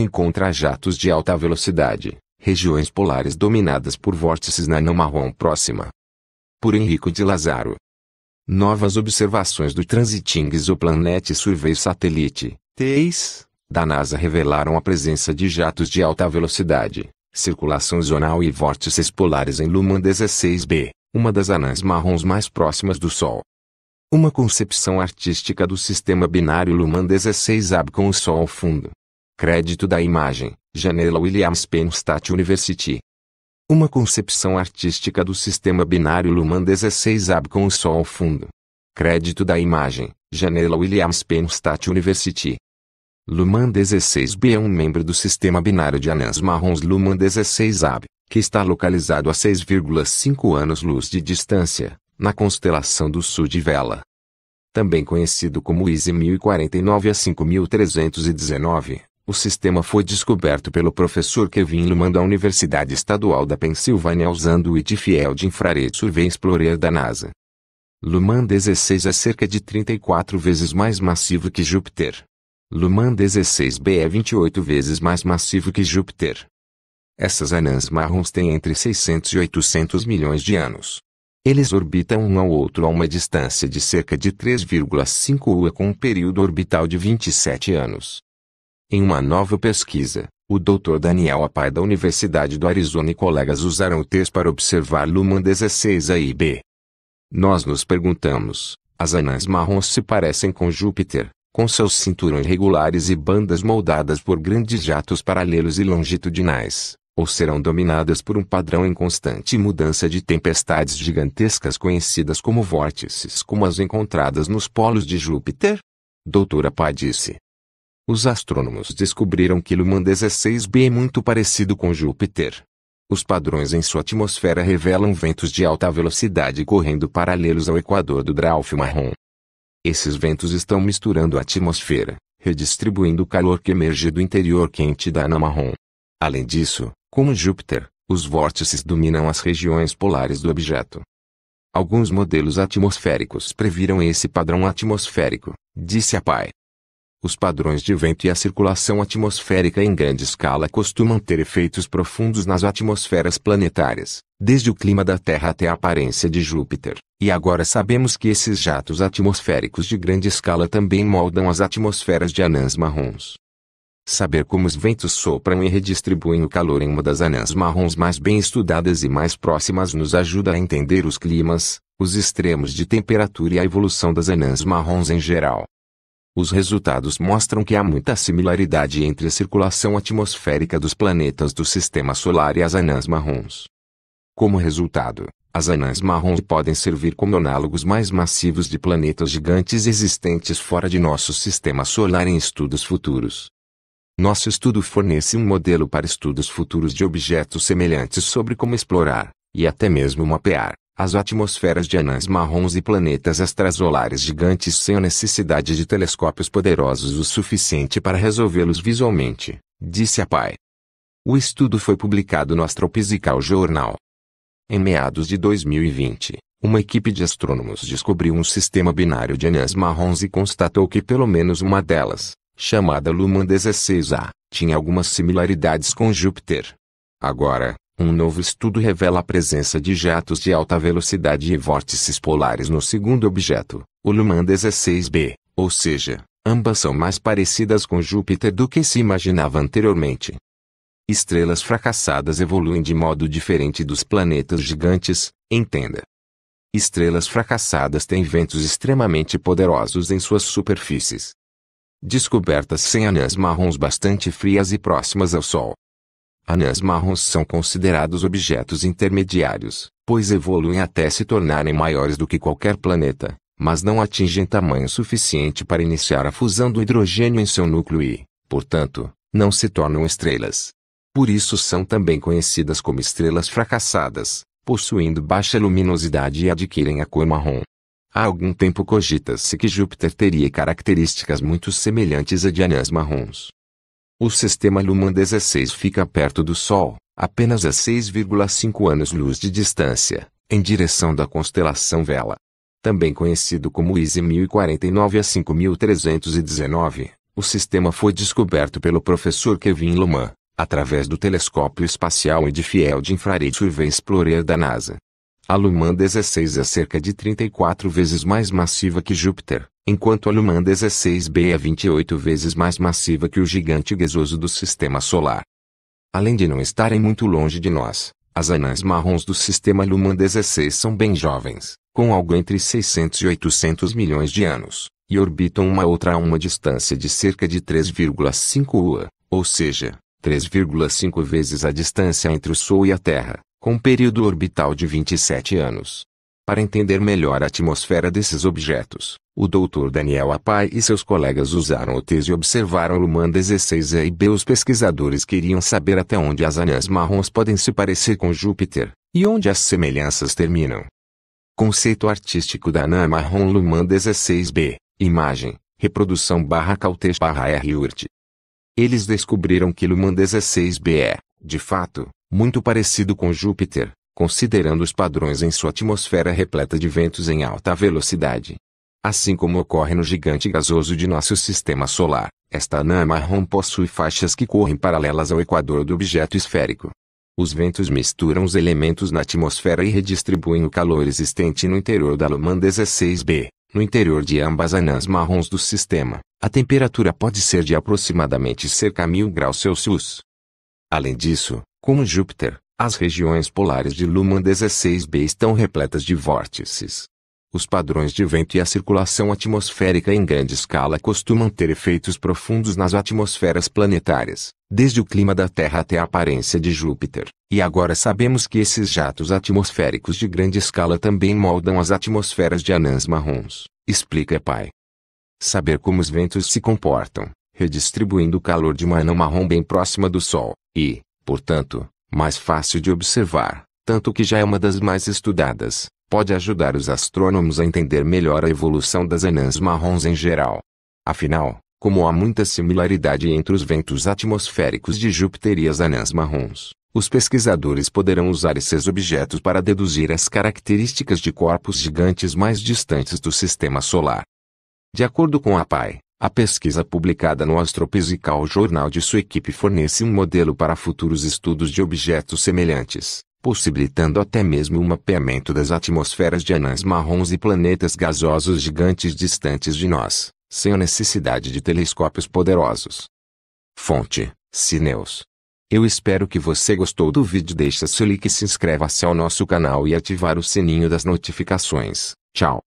encontra jatos de alta velocidade, regiões polares dominadas por vórtices na não marrom próxima. Por Henrico de Lazaro. Novas observações do Transiting Exoplanet Survey Satellite, TEIS, da NASA revelaram a presença de jatos de alta velocidade, circulação zonal e vórtices polares em Luman 16b, uma das anãs marrons mais próximas do Sol. Uma concepção artística do sistema binário Luman 16 ab com o Sol ao fundo, Crédito da imagem, Janela Williams Penn State University. Uma concepção artística do sistema binário Luman 16 AB com o sol ao fundo. Crédito da imagem, Janela Williams Penn State University. Luman 16B é um membro do sistema binário de anãs marrons Luman 16AB, que está localizado a 6,5 anos-luz de distância, na constelação do Sul de Vela. Também conhecido como ISE 1049 a 5319, o sistema foi descoberto pelo professor Kevin Luman da Universidade Estadual da Pensilvânia usando o IT de Infrared Survey Explorer da NASA. Luman 16 é cerca de 34 vezes mais massivo que Júpiter. Luman 16b é 28 vezes mais massivo que Júpiter. Essas anãs marrons têm entre 600 e 800 milhões de anos. Eles orbitam um ao outro a uma distância de cerca de 3,5 UA com um período orbital de 27 anos. Em uma nova pesquisa, o Dr. Daniel Apai da Universidade do Arizona e colegas usaram o teste para observar Luman 16a e b. Nós nos perguntamos, as anãs marrons se parecem com Júpiter, com seus cinturões regulares e bandas moldadas por grandes jatos paralelos e longitudinais, ou serão dominadas por um padrão em constante mudança de tempestades gigantescas conhecidas como vórtices como as encontradas nos polos de Júpiter? Doutora Pá disse. Os astrônomos descobriram que Luman 16b é muito parecido com Júpiter. Os padrões em sua atmosfera revelam ventos de alta velocidade correndo paralelos ao equador do Draufe marrom. Esses ventos estão misturando a atmosfera, redistribuindo o calor que emerge do interior quente da Ana marrom. Além disso, como Júpiter, os vórtices dominam as regiões polares do objeto. Alguns modelos atmosféricos previram esse padrão atmosférico, disse a Pai. Os padrões de vento e a circulação atmosférica em grande escala costumam ter efeitos profundos nas atmosferas planetárias, desde o clima da Terra até a aparência de Júpiter. E agora sabemos que esses jatos atmosféricos de grande escala também moldam as atmosferas de anãs marrons. Saber como os ventos sopram e redistribuem o calor em uma das anãs marrons mais bem estudadas e mais próximas nos ajuda a entender os climas, os extremos de temperatura e a evolução das anãs marrons em geral. Os resultados mostram que há muita similaridade entre a circulação atmosférica dos planetas do Sistema Solar e as anãs marrons. Como resultado, as anãs marrons podem servir como análogos mais massivos de planetas gigantes existentes fora de nosso Sistema Solar em estudos futuros. Nosso estudo fornece um modelo para estudos futuros de objetos semelhantes sobre como explorar, e até mesmo mapear, as atmosferas de anãs marrons e planetas extrasolares gigantes sem a necessidade de telescópios poderosos o suficiente para resolvê-los visualmente, disse a pai. O estudo foi publicado no Astrophysical Journal. Em meados de 2020, uma equipe de astrônomos descobriu um sistema binário de anãs marrons e constatou que pelo menos uma delas, chamada Luman 16A, tinha algumas similaridades com Júpiter. Agora, um novo estudo revela a presença de jatos de alta velocidade e vórtices polares no segundo objeto, o Luman 16b, ou seja, ambas são mais parecidas com Júpiter do que se imaginava anteriormente. Estrelas fracassadas evoluem de modo diferente dos planetas gigantes, entenda. Estrelas fracassadas têm ventos extremamente poderosos em suas superfícies. Descobertas sem anãs marrons bastante frias e próximas ao Sol, Anãs marrons são considerados objetos intermediários, pois evoluem até se tornarem maiores do que qualquer planeta, mas não atingem tamanho suficiente para iniciar a fusão do hidrogênio em seu núcleo e, portanto, não se tornam estrelas. Por isso são também conhecidas como estrelas fracassadas, possuindo baixa luminosidade e adquirem a cor marrom. Há algum tempo cogita-se que Júpiter teria características muito semelhantes a de anãs marrons, o sistema Luman 16 fica perto do Sol, apenas a 6,5 anos-luz de distância, em direção da constelação Vela. Também conhecido como ISE 1049 a 5319, o sistema foi descoberto pelo professor Kevin Luman, através do telescópio espacial e de fiel de infrared Survey Explorer da NASA. A Lumã 16 é cerca de 34 vezes mais massiva que Júpiter, enquanto a Lumã 16b é 28 vezes mais massiva que o gigante gasoso do Sistema Solar. Além de não estarem muito longe de nós, as anãs marrons do Sistema Lumã 16 são bem jovens, com algo entre 600 e 800 milhões de anos, e orbitam uma outra a uma distância de cerca de 3,5 UA, ou seja, 3,5 vezes a distância entre o Sol e a Terra, com um período orbital de 27 anos. Para entender melhor a atmosfera desses objetos, o Dr. Daniel Apai e seus colegas usaram o TES e observaram Luman 16A e B. Os pesquisadores queriam saber até onde as anãs marrons podem se parecer com Júpiter, e onde as semelhanças terminam. Conceito artístico da anã marrom Luman 16B, imagem, reprodução barra cautez barra R. Eles descobriram que Luman 16B é, de fato, muito parecido com Júpiter, considerando os padrões em sua atmosfera repleta de ventos em alta velocidade. Assim como ocorre no gigante gasoso de nosso sistema solar, esta anã marrom possui faixas que correm paralelas ao equador do objeto esférico. Os ventos misturam os elementos na atmosfera e redistribuem o calor existente no interior da Luman 16b. No interior de ambas anãs marrons do sistema, a temperatura pode ser de aproximadamente cerca de 1000 graus Celsius. Além disso, como Júpiter, as regiões polares de Luman 16b estão repletas de vórtices. Os padrões de vento e a circulação atmosférica em grande escala costumam ter efeitos profundos nas atmosferas planetárias, desde o clima da Terra até a aparência de Júpiter. E agora sabemos que esses jatos atmosféricos de grande escala também moldam as atmosferas de anãs marrons, explica Pai. Saber como os ventos se comportam, redistribuindo o calor de uma anã marrom bem próxima do Sol, e, Portanto, mais fácil de observar, tanto que já é uma das mais estudadas, pode ajudar os astrônomos a entender melhor a evolução das anãs marrons em geral. Afinal, como há muita similaridade entre os ventos atmosféricos de Júpiter e as anãs marrons, os pesquisadores poderão usar esses objetos para deduzir as características de corpos gigantes mais distantes do sistema solar. De acordo com a PAI, a pesquisa publicada no Astrophysical Journal de sua equipe fornece um modelo para futuros estudos de objetos semelhantes, possibilitando até mesmo o mapeamento das atmosferas de anãs marrons e planetas gasosos gigantes distantes de nós, sem a necessidade de telescópios poderosos. Fonte: Cineus. Eu espero que você gostou do vídeo. Deixa seu like e se inscreva-se ao nosso canal e ativar o sininho das notificações. Tchau.